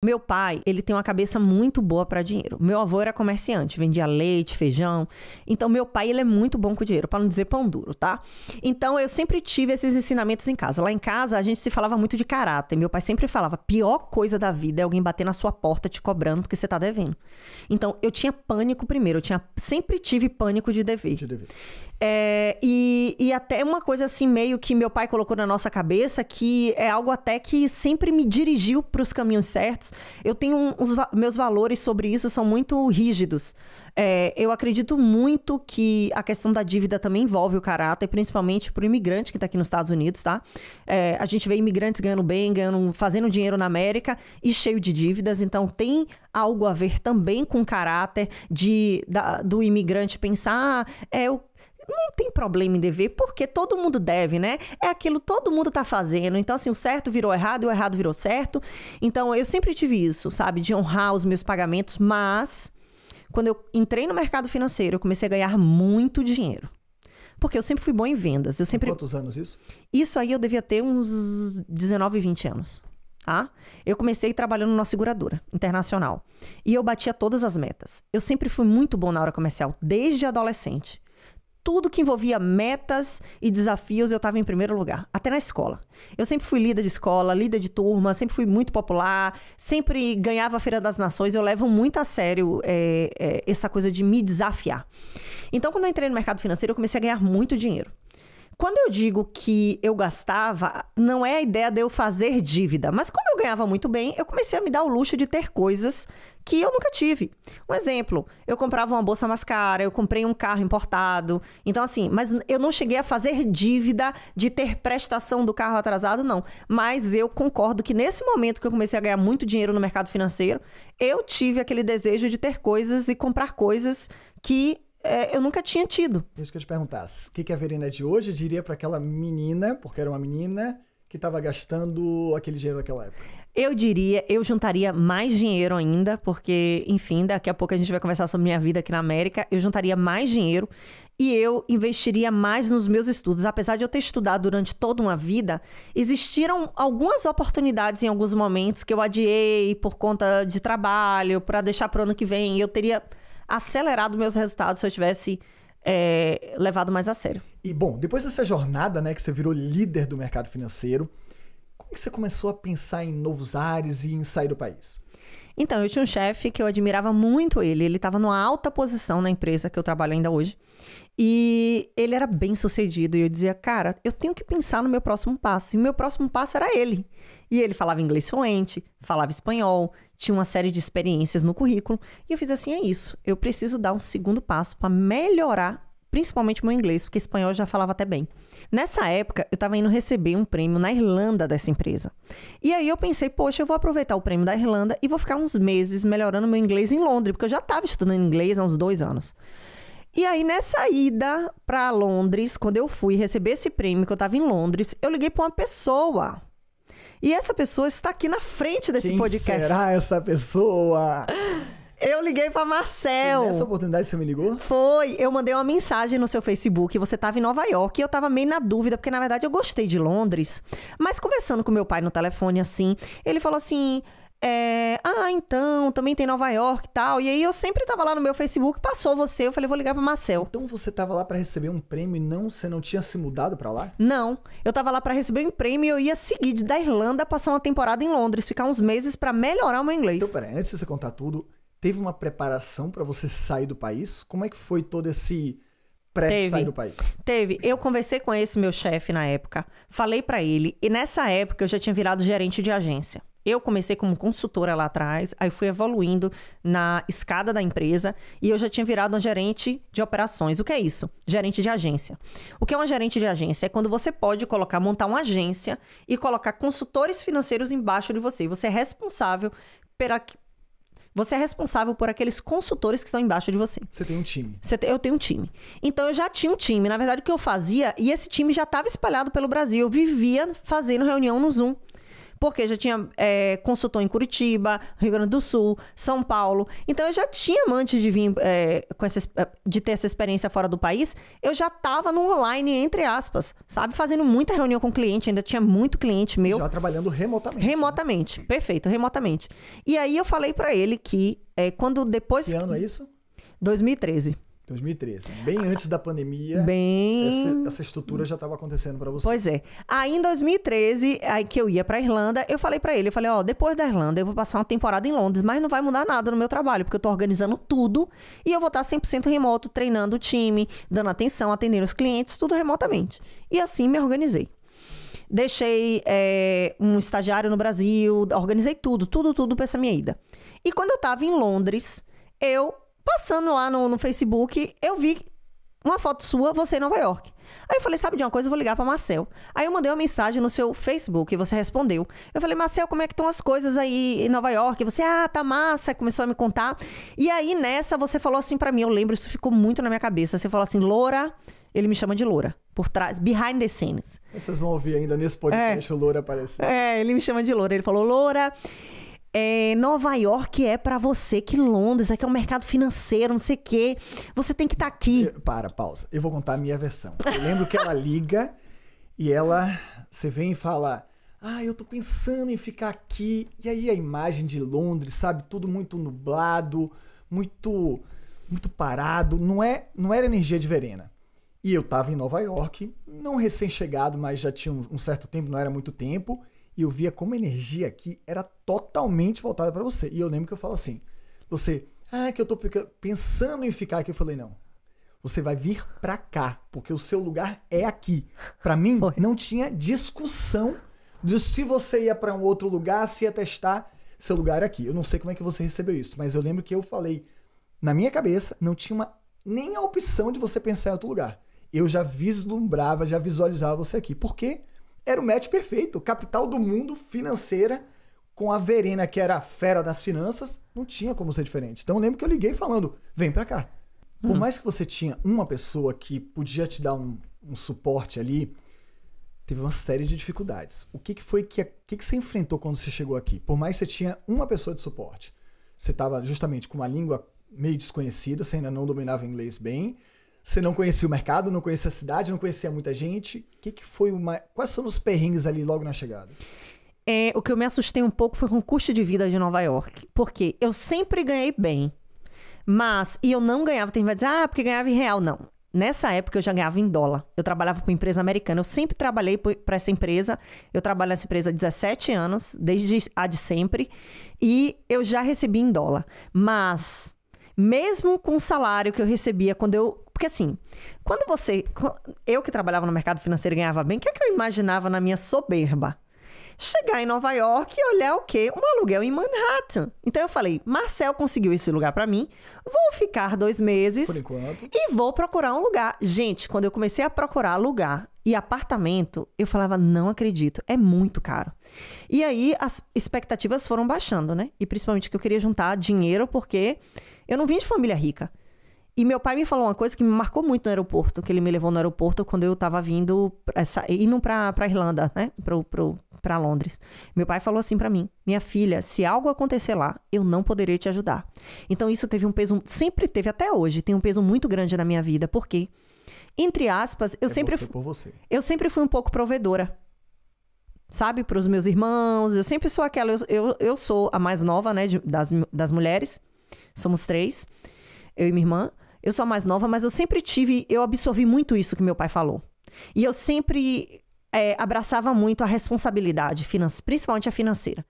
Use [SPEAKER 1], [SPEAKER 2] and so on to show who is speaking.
[SPEAKER 1] Meu pai, ele tem uma cabeça muito boa para dinheiro. Meu avô era comerciante, vendia leite, feijão. Então, meu pai, ele é muito bom com dinheiro, para não dizer pão duro, tá? Então, eu sempre tive esses ensinamentos em casa. Lá em casa, a gente se falava muito de caráter. Meu pai sempre falava: pior coisa da vida é alguém bater na sua porta te cobrando porque você tá devendo. Então, eu tinha pânico primeiro. Eu tinha, sempre tive pânico de dever. De dever. É, e, e até uma coisa assim, meio que meu pai colocou na nossa cabeça, que é algo até que sempre me dirigiu para os caminhos certos. Eu tenho um, meus valores sobre isso são muito rígidos. É, eu acredito muito que a questão da dívida também envolve o caráter, principalmente para o imigrante que está aqui nos Estados Unidos, tá? É, a gente vê imigrantes ganhando bem, ganhando, fazendo dinheiro na América e cheio de dívidas, então tem algo a ver também com o caráter de, da, do imigrante pensar, ah, é, eu não tem problema em dever, porque todo mundo deve, né? É aquilo todo mundo tá fazendo. Então, assim, o certo virou errado e o errado virou certo. Então, eu sempre tive isso, sabe? De honrar os meus pagamentos, mas quando eu entrei no mercado financeiro, eu comecei a ganhar muito dinheiro. Porque eu sempre fui bom em vendas. Eu sempre... Quantos anos isso? Isso aí eu devia ter uns 19, 20 anos. Tá? Eu comecei trabalhando numa seguradora internacional. E eu batia todas as metas. Eu sempre fui muito bom na hora comercial, desde adolescente tudo que envolvia metas e desafios, eu estava em primeiro lugar, até na escola. Eu sempre fui líder de escola, líder de turma, sempre fui muito popular, sempre ganhava a Feira das Nações. Eu levo muito a sério é, é, essa coisa de me desafiar. Então, quando eu entrei no mercado financeiro, eu comecei a ganhar muito dinheiro. Quando eu digo que eu gastava, não é a ideia de eu fazer dívida, mas como eu ganhava muito bem, eu comecei a me dar o luxo de ter coisas que eu nunca tive. Um exemplo, eu comprava uma bolsa mais cara, eu comprei um carro importado. Então, assim, mas eu não cheguei a fazer dívida de ter prestação do carro atrasado, não. Mas eu concordo que nesse momento que eu comecei a ganhar muito dinheiro no mercado financeiro, eu tive aquele desejo de ter coisas e comprar coisas que é, eu nunca tinha tido. Isso que eu te perguntasse. O que, que a Verena de hoje diria para aquela menina, porque
[SPEAKER 2] era uma menina, que estava gastando aquele dinheiro naquela época?
[SPEAKER 1] Eu diria, eu juntaria mais dinheiro ainda, porque, enfim, daqui a pouco a gente vai conversar sobre minha vida aqui na América. Eu juntaria mais dinheiro e eu investiria mais nos meus estudos. Apesar de eu ter estudado durante toda uma vida, existiram algumas oportunidades em alguns momentos que eu adiei por conta de trabalho, para deixar para o ano que vem. Eu teria acelerado meus resultados se eu tivesse é, levado mais a sério.
[SPEAKER 2] E bom, depois dessa jornada, né, que você virou líder do mercado financeiro, como é que você começou a pensar em novos ares e em sair do país?
[SPEAKER 1] Então, eu tinha um chefe que eu admirava muito ele. Ele estava numa alta posição na empresa que eu trabalho ainda hoje. E ele era bem sucedido. E eu dizia, cara, eu tenho que pensar no meu próximo passo. E o meu próximo passo era ele. E ele falava inglês fluente, falava espanhol, tinha uma série de experiências no currículo. E eu fiz assim: é isso, eu preciso dar um segundo passo para melhorar principalmente meu inglês, porque espanhol eu já falava até bem. Nessa época, eu estava indo receber um prêmio na Irlanda dessa empresa. E aí eu pensei, poxa, eu vou aproveitar o prêmio da Irlanda e vou ficar uns meses melhorando meu inglês em Londres, porque eu já estava estudando inglês há uns dois anos. E aí, nessa ida para Londres, quando eu fui receber esse prêmio, que eu estava em Londres, eu liguei para uma pessoa e essa pessoa está aqui na frente desse Quem podcast. Será essa pessoa? Eu liguei para Marcel. E nessa oportunidade você me ligou? Foi. Eu mandei uma mensagem no seu Facebook. Você estava em Nova York e eu estava meio na dúvida, porque na verdade eu gostei de Londres. Mas conversando com meu pai no telefone assim, ele falou assim: é, ah, então, também tem Nova York e tal. E aí eu sempre tava lá no meu Facebook, passou você, eu falei, vou ligar pra Marcel.
[SPEAKER 2] Então você tava lá para receber um prêmio e não, você não tinha se mudado para lá?
[SPEAKER 1] Não, eu tava lá para receber um prêmio e eu ia seguir da Irlanda passar uma temporada em Londres, ficar uns meses para melhorar o meu
[SPEAKER 2] inglês. Então, peraí, antes de você contar tudo, teve uma preparação para você sair do país? Como é que foi todo
[SPEAKER 1] esse pré-sair do país? Teve. Eu conversei com esse meu chefe na época, falei para ele, e nessa época eu já tinha virado gerente de agência. Eu comecei como consultora lá atrás, aí fui evoluindo na escada da empresa e eu já tinha virado um gerente de operações. O que é isso? Gerente de agência. O que é um gerente de agência? É quando você pode colocar, montar uma agência e colocar consultores financeiros embaixo de você. Você é responsável pela, você é responsável por aqueles consultores que estão embaixo de você. Você tem um time. Te... Eu tenho um time. Então eu já tinha um time. Na verdade, o que eu fazia, e esse time já estava espalhado pelo Brasil. Eu vivia fazendo reunião no Zoom. Porque já tinha é, consultor em Curitiba, Rio Grande do Sul, São Paulo. Então eu já tinha antes de vir é, com essa, é, de ter essa experiência fora do país, eu já estava no online, entre aspas, sabe? Fazendo muita reunião com cliente, ainda tinha muito cliente meu. Já trabalhando remotamente. Né? Remotamente, né? perfeito, remotamente. E aí eu falei para ele que é, quando depois. Que ano é isso? 2013.
[SPEAKER 2] 2013, bem antes da pandemia. Bem... Essa, essa estrutura já estava acontecendo
[SPEAKER 1] para você. Pois é. Aí em 2013, aí que eu ia para Irlanda, eu falei para ele, eu falei, ó, oh, depois da Irlanda eu vou passar uma temporada em Londres, mas não vai mudar nada no meu trabalho, porque eu tô organizando tudo e eu vou estar 100% remoto, treinando o time, dando atenção, atendendo os clientes, tudo remotamente. E assim me organizei. Deixei é, um estagiário no Brasil, organizei tudo, tudo, tudo para essa minha ida. E quando eu tava em Londres, eu Passando lá no, no Facebook, eu vi uma foto sua, você em Nova York. Aí eu falei, sabe de uma coisa, eu vou ligar para Marcel. Aí eu mandei uma mensagem no seu Facebook e você respondeu. Eu falei, Marcel, como é que estão as coisas aí em Nova York? E você, ah, tá massa, começou a me contar. E aí nessa você falou assim para mim, eu lembro, isso ficou muito na minha cabeça. Você falou assim, Loura, ele me chama de Loura, por trás, behind the scenes.
[SPEAKER 2] Vocês vão ouvir ainda nesse podcast é, o Loura aparecer.
[SPEAKER 1] É, ele me chama de Loura, ele falou, Loura é, Nova York é para você, que Londres, aqui é um mercado financeiro, não sei o quê. Você tem que estar tá aqui.
[SPEAKER 2] Para, pausa. Eu vou contar a minha versão. Eu lembro que ela liga e ela. Você vem e fala. Ah, eu tô pensando em ficar aqui. E aí a imagem de Londres, sabe? Tudo muito nublado, muito muito parado, não é, não era energia de Verena. E eu tava em Nova York, não recém-chegado, mas já tinha um, um certo tempo, não era muito tempo. E eu via como a energia aqui era totalmente voltada para você. E eu lembro que eu falo assim: você, ah, que eu tô pensando em ficar aqui. Eu falei: não, você vai vir pra cá, porque o seu lugar é aqui. Para mim, Foi. não tinha discussão de se você ia para um outro lugar, se ia testar seu lugar aqui. Eu não sei como é que você recebeu isso, mas eu lembro que eu falei, na minha cabeça, não tinha uma, nem a opção de você pensar em outro lugar. Eu já vislumbrava, já visualizava você aqui. Por quê? era o match perfeito. Capital do mundo financeira com a Verena, que era a fera das finanças, não tinha como ser diferente. Então eu lembro que eu liguei falando: vem pra cá. Por uhum. mais que você tinha uma pessoa que podia te dar um, um suporte ali, teve uma série de dificuldades. O que, que foi que, que, que você enfrentou quando você chegou aqui? Por mais que você tinha uma pessoa de suporte, você estava justamente com uma língua meio desconhecida, você ainda não dominava inglês bem, você não conhecia o mercado, não conhecia a cidade, não conhecia muita gente. O que, que foi uma. Quais foram os
[SPEAKER 1] perrengues ali logo na chegada? É, o que eu me assustei um pouco foi com o custo de vida de Nova York. Porque eu sempre ganhei bem. Mas, e eu não ganhava, tem gente vai dizer, ah, porque ganhava em real. Não. Nessa época eu já ganhava em dólar. Eu trabalhava com empresa americana. Eu sempre trabalhei para essa empresa. Eu trabalho nessa empresa há 17 anos, desde a de sempre. E eu já recebi em dólar. Mas, mesmo com o salário que eu recebia quando eu porque assim, quando você. Eu que trabalhava no mercado financeiro e ganhava bem, o que é que eu imaginava na minha soberba? Chegar em Nova York e olhar o quê? Um aluguel em Manhattan. Então eu falei, Marcel conseguiu esse lugar para mim, vou ficar dois meses e vou procurar um lugar. Gente, quando eu comecei a procurar lugar e apartamento, eu falava, não acredito, é muito caro. E aí as expectativas foram baixando, né? E principalmente que eu queria juntar dinheiro porque eu não vim de família rica. E meu pai me falou uma coisa que me marcou muito no aeroporto, que ele me levou no aeroporto quando eu tava vindo, essa, indo pra, pra Irlanda, né? Pro, pro, pra Londres. Meu pai falou assim para mim: minha filha, se algo acontecer lá, eu não poderei te ajudar. Então isso teve um peso, sempre teve, até hoje, tem um peso muito grande na minha vida, porque, entre aspas, eu é sempre. Você por você. Eu sempre fui um pouco provedora sabe, para os meus irmãos. Eu sempre sou aquela. Eu, eu, eu sou a mais nova, né, de, das, das mulheres. Somos três, eu e minha irmã. Eu sou a mais nova, mas eu sempre tive, eu absorvi muito isso que meu pai falou. E eu sempre é, abraçava muito a responsabilidade, finance, principalmente a financeira.